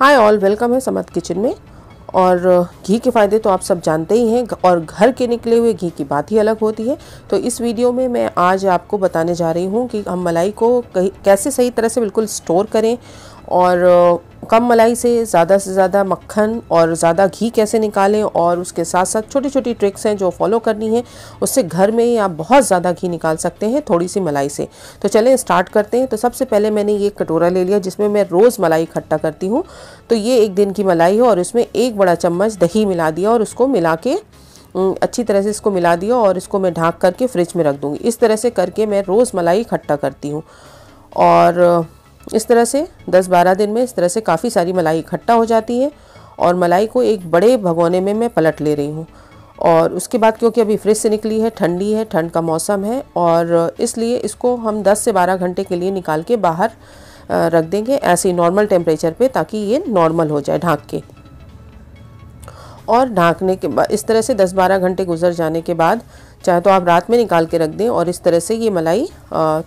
hi all welcome है समत kitchen में और uh, घी के फ़ायदे तो आप सब जानते ही हैं और घर के निकले हुए घी की बात ही अलग होती है तो इस वीडियो में मैं आज आपको बताने जा रही हूँ कि हम मलाई को कैसे सही तरह से बिल्कुल स्टोर करें और uh, कम मलाई से ज़्यादा से ज़्यादा मक्खन और ज़्यादा घी कैसे निकालें और उसके साथ साथ छोटी छोटी ट्रिक्स हैं जो फॉलो करनी है उससे घर में ही आप बहुत ज़्यादा घी निकाल सकते हैं थोड़ी सी मलाई से तो चलें स्टार्ट करते हैं तो सबसे पहले मैंने ये कटोरा ले लिया जिसमें मैं रोज़ मलाई इकट्ठा करती हूँ तो ये एक दिन की मलाई है और इसमें एक बड़ा चम्मच दही मिला दिया और उसको मिला के अच्छी तरह से इसको मिला दिया और इसको मैं ढाँक करके फ्रिज में रख दूँगी इस तरह से करके मैं रोज़ मलाई इकट्ठा करती हूँ और इस तरह से 10-12 दिन में इस तरह से काफ़ी सारी मलाई इकट्ठा हो जाती है और मलाई को एक बड़े भगोने में मैं पलट ले रही हूँ और उसके बाद क्योंकि अभी फ्रिज से निकली है ठंडी है ठंड का मौसम है और इसलिए इसको हम 10 से 12 घंटे के लिए निकाल के बाहर रख देंगे ऐसे ही नॉर्मल टेम्परेचर पर ताकि ये नॉर्मल हो जाए ढाँक के और ढाँकने के बाद इस तरह से दस बारह घंटे गुजर जाने के बाद चाहे तो आप रात में निकाल के रख दें और इस तरह से ये मलाई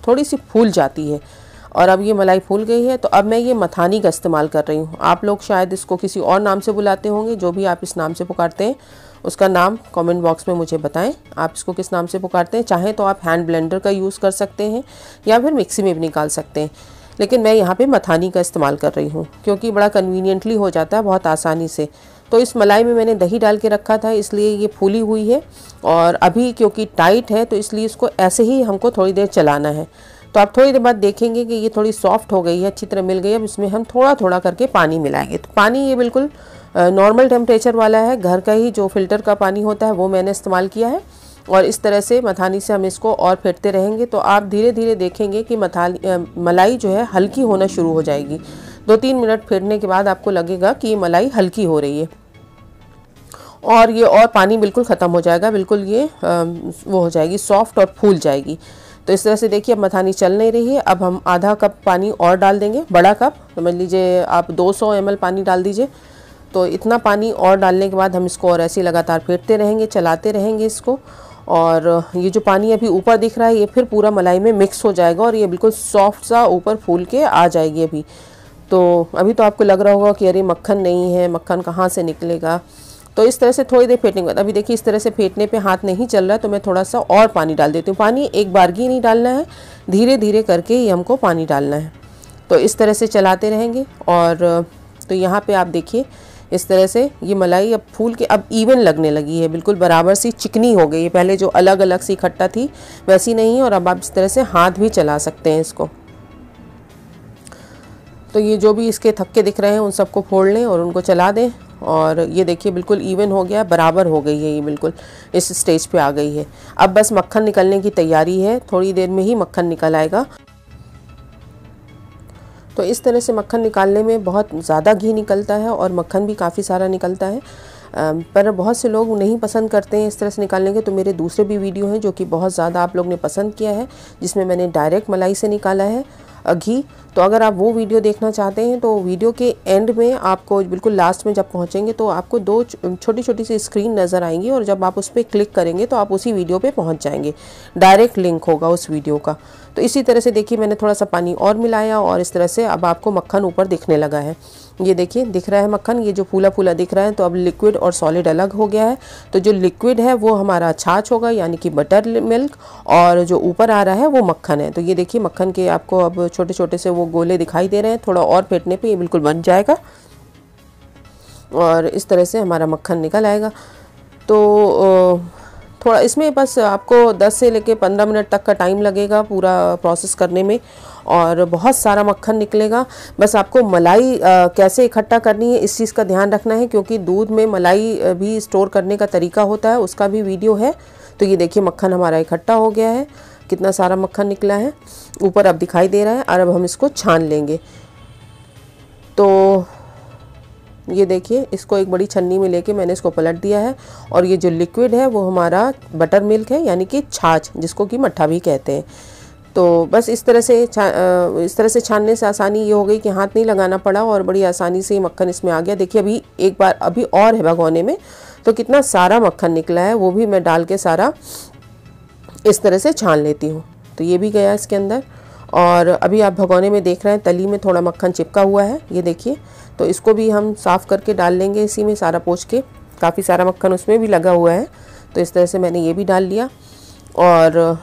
थोड़ी सी फूल जाती है और अब ये मलाई फूल गई है तो अब मैं ये मथानी का इस्तेमाल कर रही हूँ आप लोग शायद इसको किसी और नाम से बुलाते होंगे जो भी आप इस नाम से पुकारते हैं उसका नाम कमेंट बॉक्स में मुझे बताएं आप इसको किस नाम से पुकारते हैं चाहें तो आप हैंड ब्लेंडर का यूज़ कर सकते हैं या फिर मिक्सी में भी निकाल सकते हैं लेकिन मैं यहाँ पर मथानी का इस्तेमाल कर रही हूँ क्योंकि बड़ा कन्वीनियंटली हो जाता है बहुत आसानी से तो इस मलाई में मैंने दही डाल के रखा था इसलिए ये फूली हुई है और अभी क्योंकि टाइट है तो इसलिए इसको ऐसे ही हमको थोड़ी देर चलाना है तो आप थोड़ी देर बाद देखेंगे कि ये थोड़ी सॉफ्ट हो गई है अच्छी तरह मिल गई अब इसमें हम थोड़ा थोड़ा करके पानी मिलाएंगे तो पानी ये बिल्कुल नॉर्मल टेम्परेचर वाला है घर का ही जो फिल्टर का पानी होता है वो मैंने इस्तेमाल किया है और इस तरह से मथानी से हम इसको और फेंटते रहेंगे तो आप धीरे धीरे देखेंगे कि मथानी मलाई जो है हल्की होना शुरू हो जाएगी दो तीन मिनट फेंटने के बाद आपको लगेगा कि ये मलाई हल्की हो रही है और ये और पानी बिल्कुल ख़त्म हो जाएगा बिल्कुल ये वो हो जाएगी सॉफ्ट और फूल जाएगी तो इस तरह से देखिए अब मथानी चल नहीं रही है अब हम आधा कप पानी और डाल देंगे बड़ा कप समझ तो लीजिए आप 200 सौ पानी डाल दीजिए तो इतना पानी और डालने के बाद हम इसको और ऐसे लगातार फेंटते रहेंगे चलाते रहेंगे इसको और ये जो पानी अभी ऊपर दिख रहा है ये फिर पूरा मलाई में मिक्स हो जाएगा और ये बिल्कुल सॉफ्ट सा ऊपर फूल के आ जाएगी अभी तो अभी तो आपको लग रहा होगा कि अरे मक्खन नहीं है मक्खन कहाँ से निकलेगा तो इस तरह से थोड़ी देर फेंटने के बाद अभी देखिए इस तरह से फेंटने पे हाथ नहीं चल रहा है तो मैं थोड़ा सा और पानी डाल देती हूँ पानी एक बार ही नहीं डालना है धीरे धीरे करके ही हमको पानी डालना है तो इस तरह से चलाते रहेंगे और तो यहाँ पर आप देखिए इस तरह से ये मलाई अब फूल के अब इवन लगने लगी है बिल्कुल बराबर सी चिकनी हो गई है पहले जो अलग अलग सी इकट्ठा थी वैसी नहीं है और अब आप इस तरह से हाथ भी चला सकते हैं इसको तो ये जो भी इसके थक्के दिख रहे हैं उन सबको फोड़ लें और उनको चला दें और ये देखिए बिल्कुल इवन हो गया बराबर हो गई है ये बिल्कुल इस स्टेज पे आ गई है अब बस मक्खन निकलने की तैयारी है थोड़ी देर में ही मक्खन निकल आएगा तो इस तरह से मक्खन निकालने में बहुत ज़्यादा घी निकलता है और मक्खन भी काफ़ी सारा निकलता है पर बहुत से लोग नहीं पसंद करते हैं इस तरह से निकालने के तो मेरे दूसरे भी वीडियो हैं जो कि बहुत ज़्यादा आप लोग ने पसंद किया है जिसमें मैंने डायरेक्ट मलाई से निकाला है घी तो अगर आप वो वीडियो देखना चाहते हैं तो वीडियो के एंड में आपको बिल्कुल लास्ट में जब पहुँचेंगे तो आपको दो छोटी छोटी सी स्क्रीन नज़र आएंगी और जब आप उस पर क्लिक करेंगे तो आप उसी वीडियो पर पहुँच जाएंगे डायरेक्ट लिंक होगा उस वीडियो का तो इसी तरह से देखिए मैंने थोड़ा सा पानी और मिलाया और इस तरह से अब आपको मक्खन ऊपर दिखने लगा है ये देखिए दिख रहा है मक्खन ये जो फूला फूला दिख रहा है तो अब लिक्विड और सॉलिड अलग हो गया है तो जो लिक्विड है वो हमारा छाछ होगा यानी कि बटर मिल्क और जो ऊपर आ रहा है वो मक्खन है तो ये देखिए मक्खन के आपको अब छोटे छोटे से वो वो गोले दिखाई दे रहे हैं थोड़ा और फेंटने पे ये बिल्कुल बन जाएगा और इस तरह से हमारा मक्खन निकल आएगा तो थोड़ा इसमें बस आपको 10 से लेके 15 मिनट तक का टाइम लगेगा पूरा प्रोसेस करने में और बहुत सारा मक्खन निकलेगा बस आपको मलाई आ, कैसे इकट्ठा करनी है इस चीज़ का ध्यान रखना है क्योंकि दूध में मलाई भी स्टोर करने का तरीका होता है उसका भी वीडियो है तो ये देखिए मक्खन हमारा इकट्ठा हो गया है कितना सारा मक्खन निकला है ऊपर अब दिखाई दे रहा है और अब हम इसको छान लेंगे तो ये देखिए इसको एक बड़ी छन्नी में लेके मैंने इसको पलट दिया है और ये जो लिक्विड है वो हमारा बटर मिल्क है यानी कि छाछ जिसको कि मट्ठा भी कहते हैं तो बस इस तरह से इस तरह से छानने से आसानी ये हो गई कि हाथ नहीं लगाना पड़ा और बड़ी आसानी से मक्खन इसमें आ गया देखिए अभी एक बार अभी और है भगोने में तो कितना सारा मक्खन निकला है वो भी मैं डाल के सारा इस तरह से छान लेती हूँ तो ये भी गया इसके अंदर और अभी आप भगोने में देख रहे हैं तली में थोड़ा मक्खन चिपका हुआ है ये देखिए तो इसको भी हम साफ़ करके डाल लेंगे इसी में सारा पोछ के काफ़ी सारा मक्खन उसमें भी लगा हुआ है तो इस तरह से मैंने ये भी डाल लिया और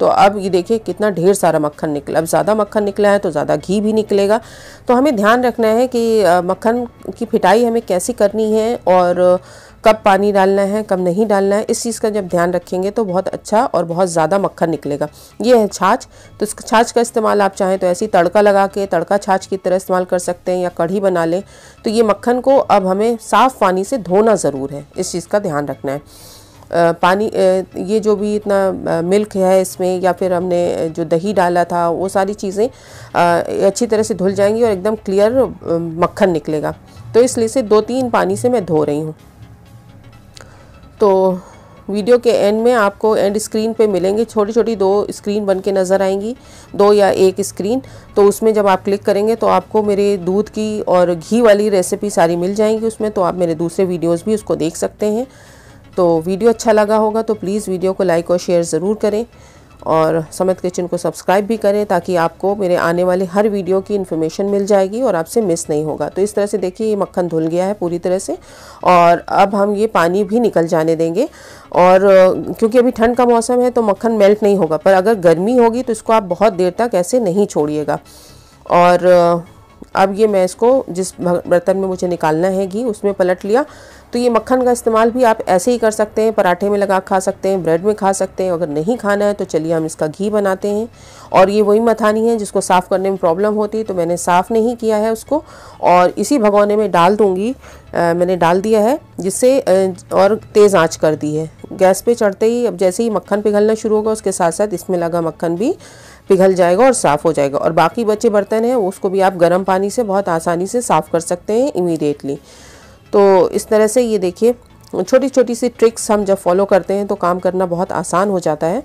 तो अब ये देखिए कितना ढेर सारा मक्खन निकला अब ज़्यादा मक्खन निकला है तो ज़्यादा घी भी निकलेगा तो हमें ध्यान रखना है कि मक्खन की फिटाई हमें कैसी करनी है और कब पानी डालना है कब नहीं डालना है इस चीज़ का जब ध्यान रखेंगे तो बहुत अच्छा और बहुत ज़्यादा मक्खन निकलेगा ये है छाछ तो इस छाछ का इस्तेमाल आप चाहें तो ऐसी तड़का लगा के तड़का छाछ की तरह इस्तेमाल कर सकते हैं या कढ़ी बना लें तो ये मक्खन को अब हमें साफ़ पानी से धोना ज़रूर है इस चीज़ का ध्यान रखना है पानी ये जो भी इतना मिल्क है इसमें या फिर हमने जो दही डाला था वो सारी चीज़ें अच्छी तरह से धुल जाएंगी और एकदम क्लियर मक्खन निकलेगा तो इसलिए से दो तीन पानी से मैं धो रही हूँ तो वीडियो के एंड में आपको एंड स्क्रीन पे मिलेंगे छोटी छोटी दो स्क्रीन बन के नज़र आएंगी दो या एक स्क्रीन तो उसमें जब आप क्लिक करेंगे तो आपको मेरे दूध की और घी वाली रेसिपी सारी मिल जाएंगी उसमें तो आप मेरे दूसरे वीडियोस भी उसको देख सकते हैं तो वीडियो अच्छा लगा होगा तो प्लीज़ वीडियो को लाइक और शेयर ज़रूर करें और समित किचन को सब्सक्राइब भी करें ताकि आपको मेरे आने वाले हर वीडियो की इन्फॉर्मेशन मिल जाएगी और आपसे मिस नहीं होगा तो इस तरह से देखिए ये मक्खन धुल गया है पूरी तरह से और अब हम ये पानी भी निकल जाने देंगे और क्योंकि अभी ठंड का मौसम है तो मक्खन मेल्ट नहीं होगा पर अगर गर्मी होगी तो इसको आप बहुत देर तक ऐसे नहीं छोड़िएगा और अब ये मैं इसको जिस बर्तन में मुझे निकालना है घी उसमें पलट लिया तो ये मक्खन का इस्तेमाल भी आप ऐसे ही कर सकते हैं पराठे में लगा खा सकते हैं ब्रेड में खा सकते हैं अगर नहीं खाना है तो चलिए हम इसका घी बनाते हैं और ये वही मथानी है जिसको साफ़ करने में प्रॉब्लम होती है तो मैंने साफ़ नहीं किया है उसको और इसी भगवने में डाल दूँगी मैंने डाल दिया है जिससे और तेज़ आँच कर दी है गैस पर चढ़ते ही अब जैसे ही मक्खन पिघलना शुरू होगा उसके साथ साथ इसमें लगा मक्खन भी पिघल जाएगा और साफ़ हो जाएगा और बाकी बचे बर्तन हैं उसको भी आप गर्म पानी से बहुत आसानी से साफ़ कर सकते हैं इमीडिएटली तो इस तरह से ये देखिए छोटी छोटी सी ट्रिक्स हम जब फॉलो करते हैं तो काम करना बहुत आसान हो जाता है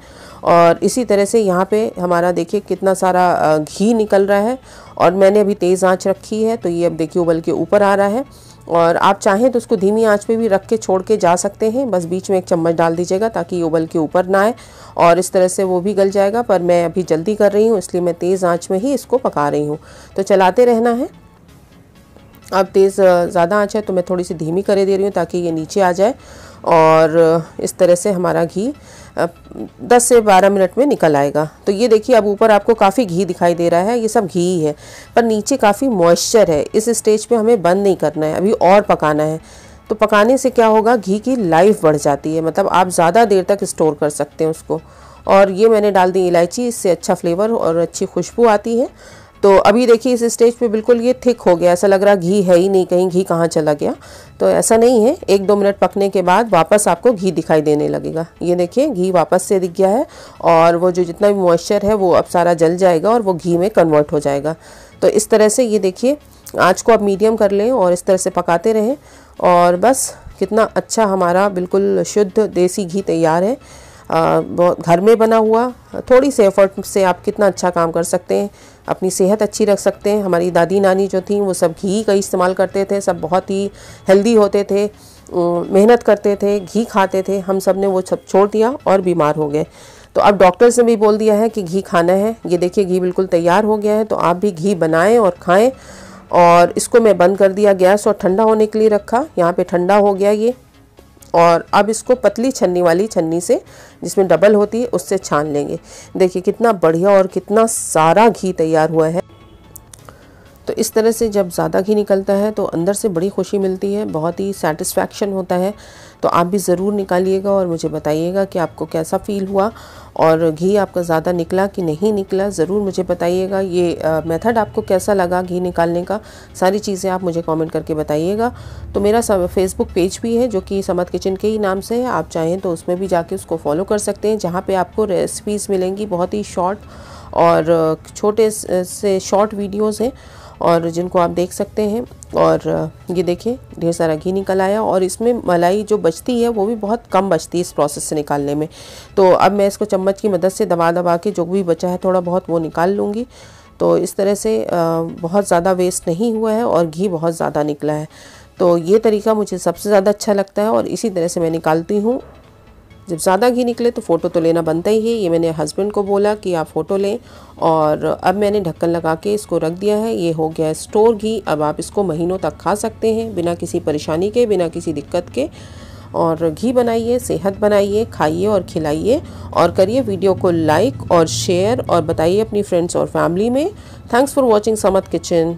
और इसी तरह से यहाँ पे हमारा देखिए कितना सारा घी निकल रहा है और मैंने अभी तेज़ आंच रखी है तो ये अब देखिए उबल के ऊपर आ रहा है और आप चाहें तो उसको धीमी आंच पे भी रख के छोड़ के जा सकते हैं बस बीच में एक चम्मच डाल दीजिएगा ताकि उबल के ऊपर ना आए और इस तरह से वो भी गल जाएगा पर मैं अभी जल्दी कर रही हूँ इसलिए मैं तेज़ आँच में ही इसको पका रही हूँ तो चलाते रहना है अब तेज़ ज़्यादा आँच है तो मैं थोड़ी सी धीमी करे दे रही हूँ ताकि ये नीचे आ जाए और इस तरह से हमारा घी 10 से 12 मिनट में निकल आएगा तो ये देखिए अब ऊपर आपको काफ़ी घी दिखाई दे रहा है ये सब घी ही है पर नीचे काफ़ी मॉइस्चर है इस स्टेज पे हमें बंद नहीं करना है अभी और पकाना है तो पकाने से क्या होगा घी की लाइफ बढ़ जाती है मतलब आप ज़्यादा देर तक स्टोर कर सकते हैं उसको और ये मैंने डाल दी इलायची इससे अच्छा फ्लेवर और अच्छी खुशबू आती है तो अभी देखिए इस स्टेज पे बिल्कुल ये थिक हो गया ऐसा लग रहा घी है ही नहीं कहीं घी कहाँ चला गया तो ऐसा नहीं है एक दो मिनट पकने के बाद वापस आपको घी दिखाई देने लगेगा ये देखिए घी वापस से दिख गया है और वो जो जितना भी मॉइस्चर है वो अब सारा जल जाएगा और वो घी में कन्वर्ट हो जाएगा तो इस तरह से ये देखिए आँच को आप मीडियम कर लें और इस तरह से पकाते रहें और बस कितना अच्छा हमारा बिल्कुल शुद्ध देसी घी तैयार है बहुत घर में बना हुआ थोड़ी से एफर्ट से आप कितना अच्छा काम कर सकते हैं अपनी सेहत अच्छी रख सकते हैं हमारी दादी नानी जो थी वो सब घी का इस्तेमाल करते थे सब बहुत ही हेल्दी होते थे मेहनत करते थे घी खाते थे हम सब ने वो सब छोड़ दिया और बीमार हो गए तो अब डॉक्टर्स ने भी बोल दिया है कि घी खाना है ये देखिए घी बिल्कुल तैयार हो गया है तो आप भी घी बनाएं और खाएं और इसको मैं बंद कर दिया गैस और ठंडा होने के लिए रखा यहाँ पे ठंडा हो गया ये और अब इसको पतली छन्नी वाली छन्नी से जिसमें डबल होती है उससे छान लेंगे देखिए कितना बढ़िया और कितना सारा घी तैयार हुआ है तो इस तरह से जब ज़्यादा घी निकलता है तो अंदर से बड़ी खुशी मिलती है बहुत ही सेटिस्फैक्शन होता है तो आप भी ज़रूर निकालिएगा और मुझे बताइएगा कि आपको कैसा फ़ील हुआ और घी आपका ज़्यादा निकला कि नहीं निकला ज़रूर मुझे बताइएगा ये मेथड आपको कैसा लगा घी निकालने का सारी चीज़ें आप मुझे कमेंट करके बताइएगा तो मेरा फेसबुक पेज भी है जो कि समत किचन के ही नाम से है आप चाहें तो उसमें भी जाके उसको फॉलो कर सकते हैं जहाँ पर आपको रेसिपीज़ मिलेंगी बहुत ही शॉर्ट और छोटे से शॉर्ट वीडियोज़ हैं और जिनको आप देख सकते हैं और ये देखिए ढेर सारा घी निकल आया और इसमें मलाई जो बचती है वो भी बहुत कम बचती है इस प्रोसेस से निकालने में तो अब मैं इसको चम्मच की मदद से दबा दबा के जो भी बचा है थोड़ा बहुत वो निकाल लूँगी तो इस तरह से बहुत ज़्यादा वेस्ट नहीं हुआ है और घी बहुत ज़्यादा निकला है तो ये तरीका मुझे सबसे ज़्यादा अच्छा लगता है और इसी तरह से मैं निकालती हूँ जब ज़्यादा घी निकले तो फ़ोटो तो लेना बनता ही है ये मैंने हस्बैंड को बोला कि आप फ़ोटो लें और अब मैंने ढक्कन लगा के इसको रख दिया है ये हो गया स्टोर घी अब आप इसको महीनों तक खा सकते हैं बिना किसी परेशानी के बिना किसी दिक्कत के और घी बनाइए सेहत बनाइए खाइए और खिलाइए और करिए वीडियो को लाइक और शेयर और बताइए अपनी फ्रेंड्स और फैमिली में थैंक्स फॉर वॉचिंग समत किचन